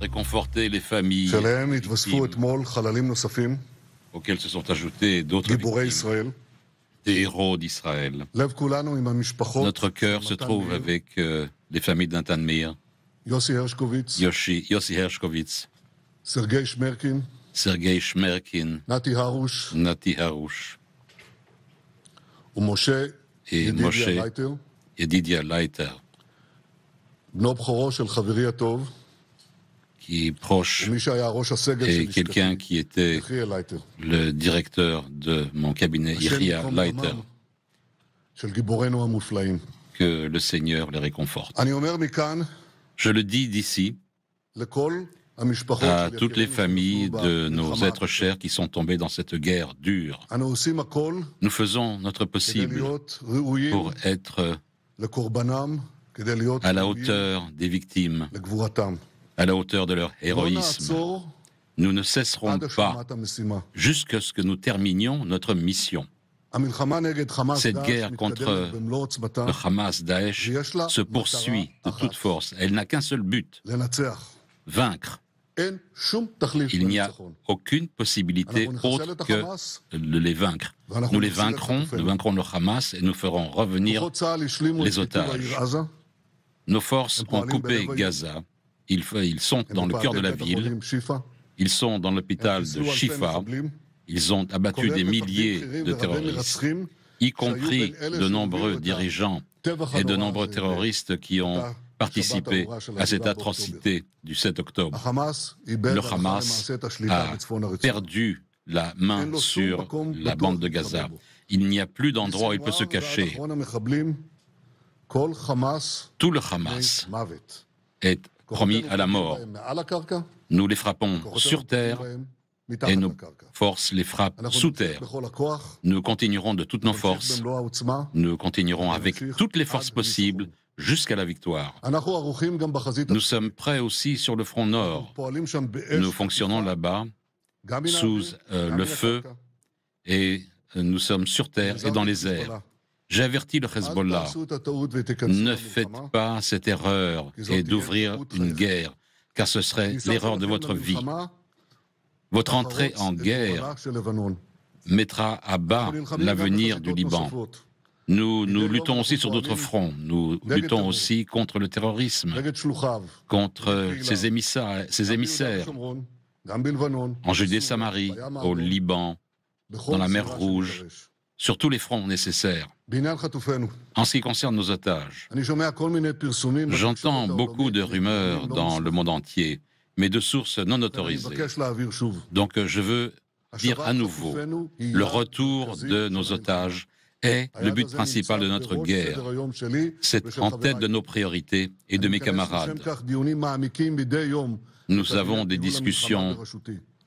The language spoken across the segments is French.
réconforter les familles auxquelles se sont ajoutés d'autres des héros d'Israël. Notre cœur se trouve avec les familles d'Antanmir. Yossi Hershkovitz, Sergei Shmerkin, Sergei Shmerkin Nati Harush, Nati Harush et Moshe Yedidia Leiter qui est proche et quelqu'un qui était le directeur de mon cabinet, Iria Leiter. Que le Seigneur les réconforte. Je le dis d'ici à toutes les familles de nos êtres chers qui sont tombés dans cette guerre dure. Nous faisons notre possible pour être à la hauteur des victimes à la hauteur de leur héroïsme. Nous ne cesserons pas jusqu'à ce que nous terminions notre mission. Cette guerre contre le Hamas Daesh se poursuit de toute force. Elle n'a qu'un seul but, vaincre. Il n'y a aucune possibilité autre que de les vaincre. Nous les vaincrons, nous vaincrons le Hamas et nous ferons revenir les otages. Nos forces ont coupé Gaza. Ils, sont dans le cœur de la ville. Ils sont dans l'hôpital de Shifa. Ils ont abattu des milliers de terroristes, y compris de nombreux dirigeants et de nombreux terroristes qui ont participé à cette atrocité du 7 octobre. Le Hamas a perdu la main sur la bande de Gaza. Il n'y a plus d'endroit où il peut se cacher. Tout le Hamas est promis à la mort. Nous les frappons sur terre et nos forces les frappent sous terre. Nous continuerons de toutes nos forces. Nous continuerons avec toutes les forces possibles jusqu'à la victoire. Nous sommes prêts aussi sur le front nord. Nous fonctionnons là-bas sous euh, le feu et euh, nous sommes sur terre et dans les airs. J'avertis le Hezbollah, ne faites pas cette erreur et d'ouvrir une guerre, car ce serait l'erreur de votre vie. Votre entrée en guerre mettra à bas l'avenir du Liban. Nous, nous luttons aussi sur d'autres fronts. Nous luttons aussi contre le terrorisme, contre ses émissaires en Judée-Samarie, au Liban, dans la mer Rouge, sur tous les fronts nécessaires. En ce qui concerne nos otages, j'entends beaucoup de rumeurs dans le monde entier, mais de sources non autorisées. Donc je veux dire à nouveau, le retour de nos otages est le but principal de notre guerre. C'est en tête de nos priorités et de mes camarades. Nous avons des discussions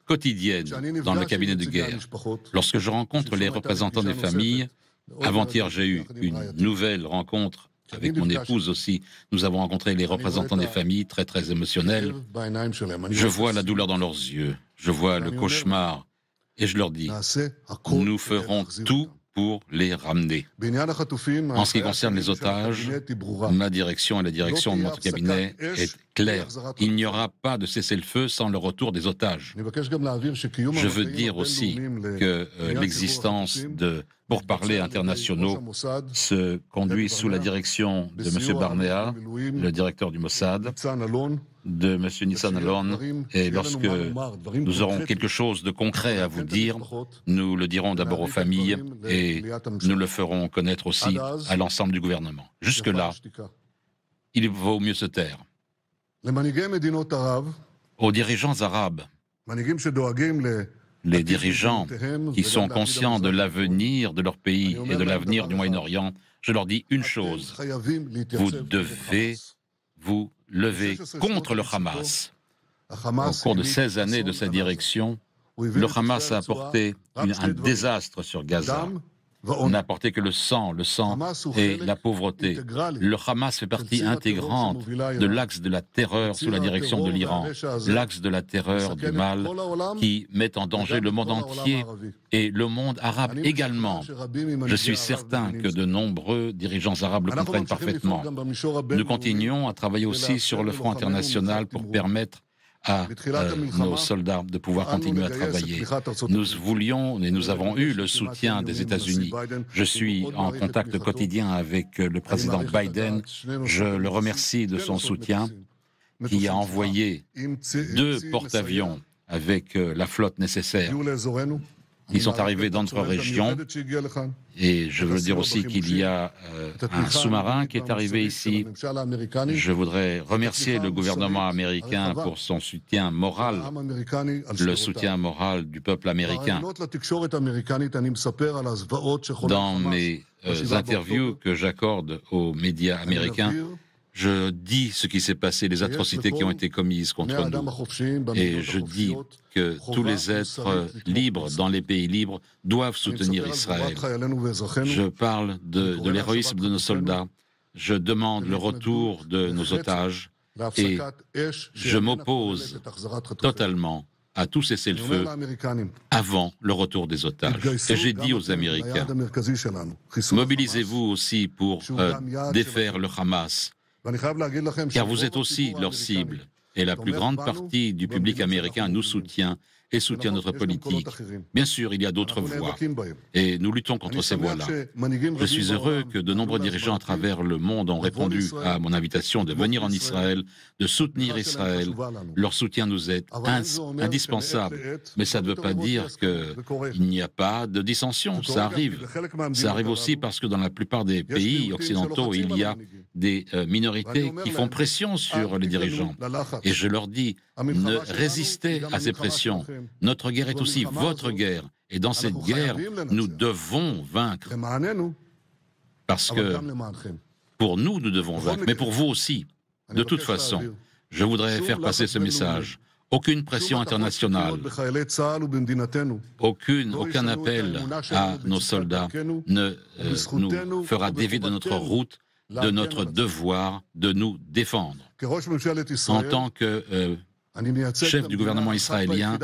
quotidienne dans le cabinet de guerre. Lorsque je rencontre les représentants des familles, avant-hier j'ai eu une nouvelle rencontre avec mon épouse aussi. Nous avons rencontré les représentants des familles, très très émotionnels. Je vois la douleur dans leurs yeux, je vois le cauchemar, et je leur dis, nous ferons tout pour les ramener. En ce qui concerne les otages, ma direction et la direction de notre cabinet est claire. Il n'y aura pas de cessez-le-feu sans le retour des otages. Je veux dire aussi que euh, l'existence de pourparlers internationaux se conduit sous la direction de M. Barnea, le directeur du Mossad, de M. Nissan Alon. Et lorsque nous aurons quelque chose de concret à vous dire, nous le dirons d'abord aux familles et nous le ferons connaître aussi à l'ensemble du gouvernement. Jusque-là, il vaut mieux se taire. Aux dirigeants arabes, les dirigeants qui sont conscients de l'avenir de leur pays et de l'avenir du Moyen-Orient, je leur dis une chose, vous devez vous levez contre le Hamas. Au cours de 16 années de sa direction, le Hamas a apporté un désastre sur Gaza. On n'apporter que le sang, le sang et la pauvreté. Le Hamas fait partie intégrante de l'axe de la terreur sous la direction de l'Iran, l'axe de la terreur du mal qui met en danger le monde entier et le monde arabe également. Je suis certain que de nombreux dirigeants arabes le comprennent parfaitement. Nous continuons à travailler aussi sur le front international pour permettre à euh, nos soldats de pouvoir continuer à travailler. Nous voulions et nous avons eu le soutien des États-Unis. Je suis en contact quotidien avec euh, le président Biden. Je le remercie de son soutien qui a envoyé deux porte-avions avec euh, la flotte nécessaire ils sont arrivés dans notre région. Et je veux dire aussi qu'il y a euh, un sous-marin qui est arrivé ici. Je voudrais remercier le gouvernement américain pour son soutien moral, le soutien moral du peuple américain. Dans mes euh, interviews que j'accorde aux médias américains, je dis ce qui s'est passé, les atrocités qui ont été commises contre nous. Et je dis que tous les êtres libres dans les pays libres doivent soutenir Israël. Je parle de, l'héroïsme de nos soldats. Je demande le retour de nos otages et je m'oppose totalement à tout cesser le feu avant le retour des otages. Et j'ai dit aux Américains, mobilisez-vous aussi pour euh, défaire le Hamas, car vous êtes aussi leur cible. Et la plus grande partie du public américain nous soutient et soutient notre politique. Bien sûr, il y a d'autres voies et nous luttons contre ces voies-là. Je suis heureux que de nombreux dirigeants à travers le monde ont répondu à mon invitation de venir en Israël, de soutenir Israël. Leur soutien nous est indispensable, mais ça ne veut pas dire qu'il n'y a pas de dissension. Ça arrive. Ça arrive aussi parce que dans la plupart des pays occidentaux, il y a des euh, minorités qui font pression sur les dirigeants. Et je leur dis, ne résistez à ces pressions. Notre guerre est aussi votre guerre. Et dans cette guerre, nous devons vaincre. Parce que pour nous, nous devons vaincre, mais pour vous aussi. De toute façon, je voudrais faire passer ce message. Aucune pression internationale, aucune, aucun appel à nos soldats ne euh, nous fera dévier de notre route, de notre devoir de nous défendre. En tant que euh, chef du gouvernement israélien,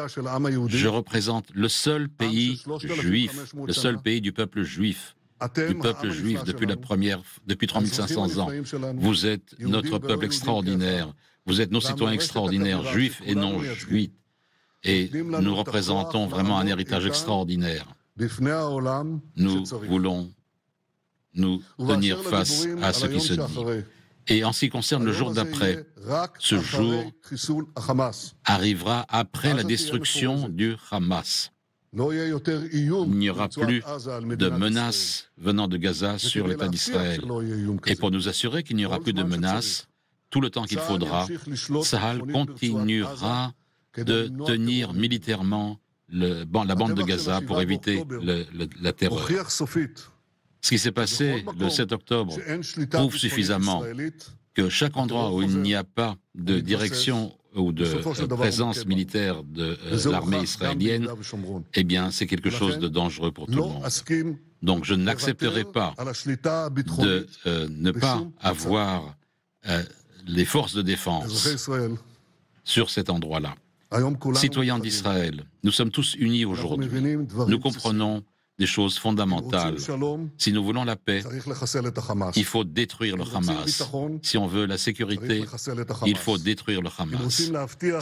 je représente le seul pays juif, le seul pays du peuple juif du peuple juif depuis la première, depuis 3500 ans. Vous êtes notre peuple extraordinaire. Vous êtes nos citoyens extraordinaires, juifs et non juifs. Et nous représentons vraiment un héritage extraordinaire. Nous voulons nous tenir face à ce qui se dit. Et en ce qui concerne le jour d'après, ce jour arrivera après ah, la destruction du Hamas. Il n'y aura plus de menaces venant de Gaza sur l'État d'Israël. Et pour nous assurer qu'il n'y aura plus de menaces, tout le temps qu'il faudra, Sahal continuera de tenir militairement la bande de Gaza pour éviter la terreur. Ce qui s'est passé le 7 octobre prouve suffisamment que chaque endroit où il n'y a pas de direction ou de présence hein. militaire de euh, l'armée israélienne, eh bien, c'est quelque chose de dangereux pour tout le monde. Donc, je n'accepterai pas de euh, ne pas avoir euh, les forces de défense sur cet endroit-là. Citoyens d'Israël, nous sommes tous unis aujourd'hui. Nous comprenons choses fondamentales. Si nous voulons la paix, il faut détruire le Hamas. Si on veut la sécurité, il faut détruire le Hamas.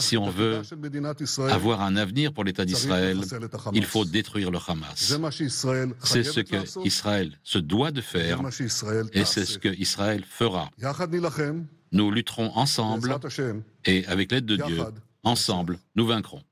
Si on veut avoir un avenir pour l'État d'Israël, il faut détruire le Hamas. C'est ce que Israël se doit de faire et c'est ce que Israël fera. Nous lutterons ensemble et avec l'aide de Dieu, ensemble, nous vaincrons.